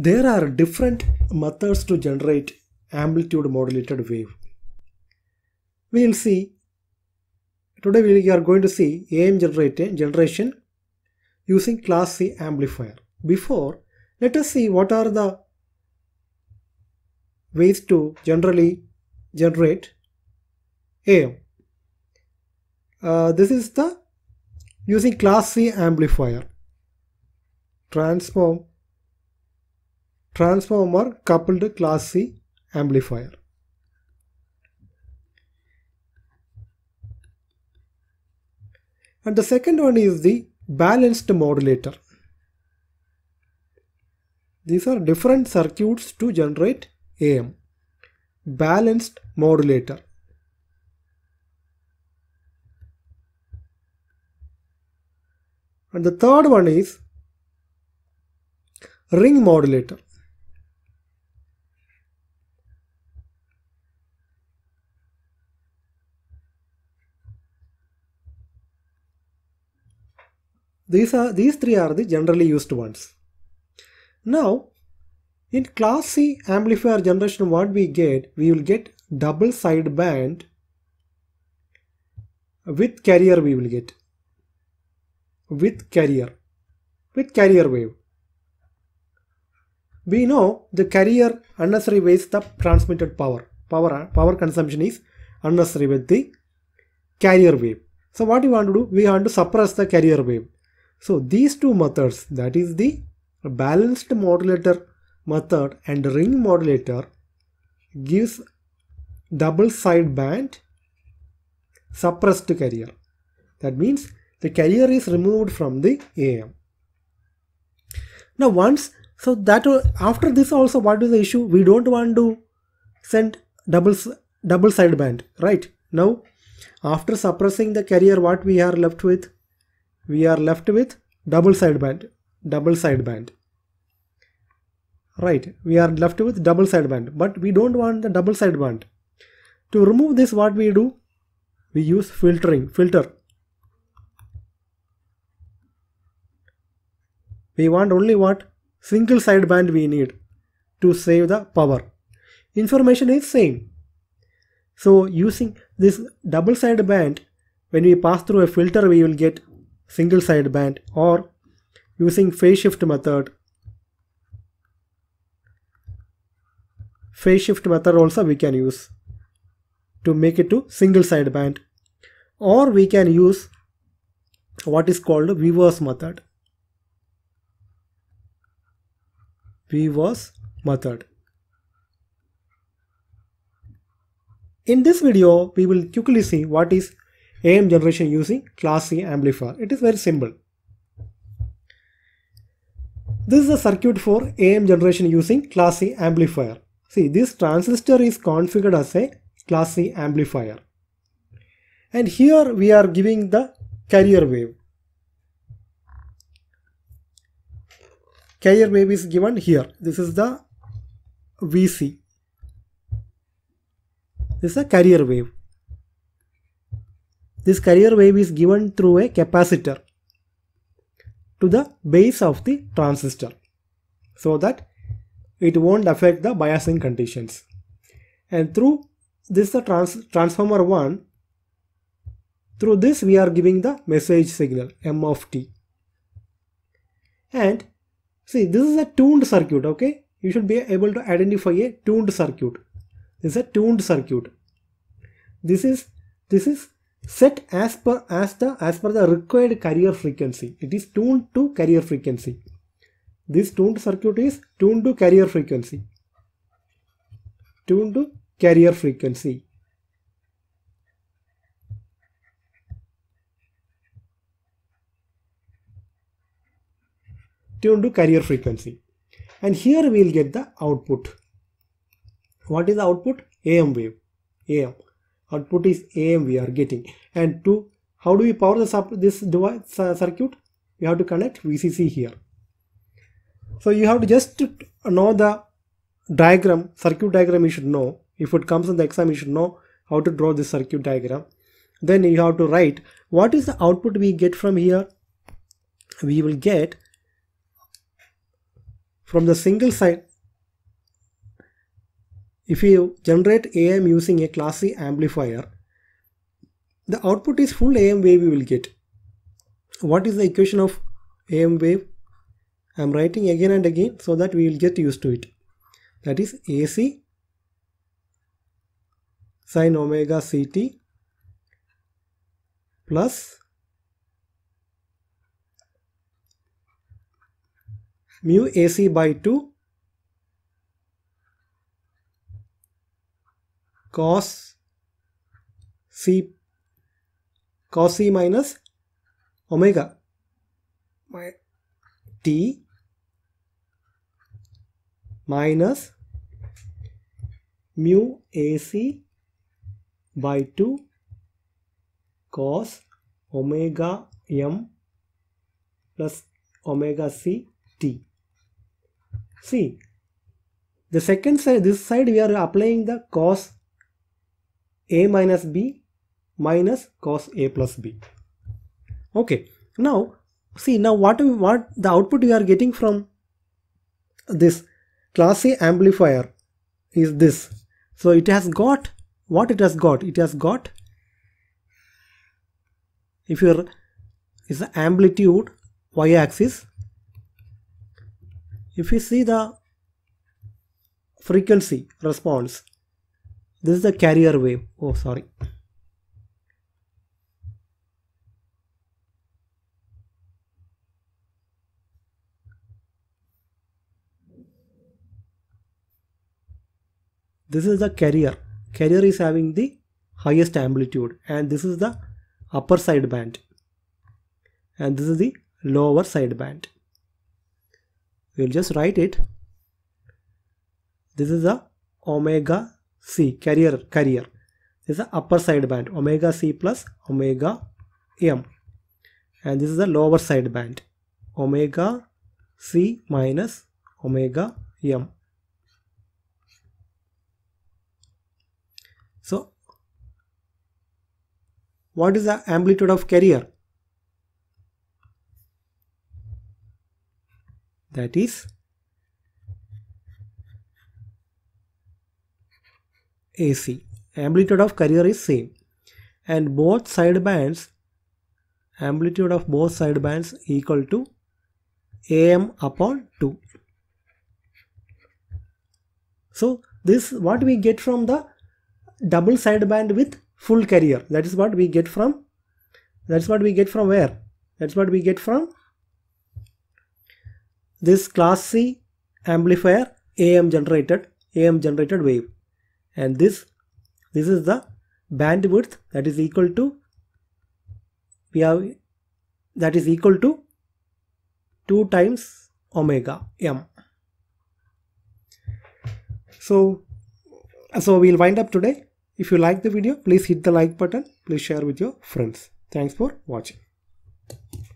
There are different methods to generate amplitude modulated wave. We'll see. Today we are going to see AM generation using class C amplifier. Before, let us see what are the ways to generally generate AM. Uh, this is the using class C amplifier. Transform transformer coupled class C amplifier. And the second one is the balanced modulator. These are different circuits to generate AM. Balanced modulator. And the third one is ring modulator. These, are, these three are the generally used ones. Now, in class C amplifier generation what we get, we will get double sideband with carrier we will get. With carrier. With carrier wave. We know the carrier unnecessary waste the transmitted power. Power, power consumption is unnecessary with the carrier wave. So what we want to do? We want to suppress the carrier wave. So these two methods that is the balanced modulator method and ring modulator gives double sideband suppressed carrier. That means the carrier is removed from the AM. Now once, so that after this also what is the issue? We don't want to send double, double sideband, right? Now after suppressing the carrier what we are left with? we are left with double sideband double sideband right we are left with double sideband but we don't want the double sideband to remove this what we do we use filtering filter we want only what single sideband we need to save the power information is same so using this double sideband when we pass through a filter we will get single sideband or using phase shift method. Phase shift method also we can use to make it to single sideband or we can use what is called reverse method. Reverse method. In this video, we will quickly see what is AM generation using class C amplifier. It is very simple. This is a circuit for AM generation using class C amplifier. See this transistor is configured as a class C amplifier. And here we are giving the carrier wave. Carrier wave is given here. This is the VC. This is a carrier wave this carrier wave is given through a capacitor to the base of the transistor so that it won't affect the biasing conditions. And through this the trans transformer 1, through this we are giving the message signal M of t. And see this is a tuned circuit okay. You should be able to identify a tuned circuit. This is a tuned circuit. This is this is set as per as the as per the required carrier frequency it is tuned to carrier frequency this tuned circuit is tuned to carrier frequency tuned to carrier frequency tuned to carrier frequency and here we will get the output what is the output am wave am output is am we are getting and to how do we power this up this device uh, circuit We have to connect vcc here so you have to just know the diagram circuit diagram you should know if it comes in the exam you should know how to draw this circuit diagram then you have to write what is the output we get from here we will get from the single side if you generate AM using a class C amplifier, the output is full AM wave we will get. What is the equation of AM wave? I am writing again and again so that we will get used to it. That is AC sine omega ct plus mu AC by 2 cos c cos c minus omega my t minus mu ac by 2 cos omega m plus omega c t. See, the second side, this side we are applying the cos a minus b minus cos a plus b. Okay, now see now what we, what the output we are getting from this class A amplifier is this. So it has got what it has got? It has got if your is the amplitude y axis. If you see the frequency response this is the carrier wave oh sorry this is the carrier carrier is having the highest amplitude and this is the upper side band and this is the lower side band we'll just write it this is the omega C carrier carrier this is the upper side band omega C plus omega M and this is the lower side band omega C minus omega M so what is the amplitude of carrier that is AC. Amplitude of carrier is same. And both side bands, amplitude of both side bands equal to AM upon 2. So this what we get from the double sideband with full carrier. That is what we get from. That's what we get from where? That's what we get from this class C amplifier AM generated AM generated wave and this this is the bandwidth that is equal to we have that is equal to 2 times omega m so so we'll wind up today if you like the video please hit the like button please share with your friends thanks for watching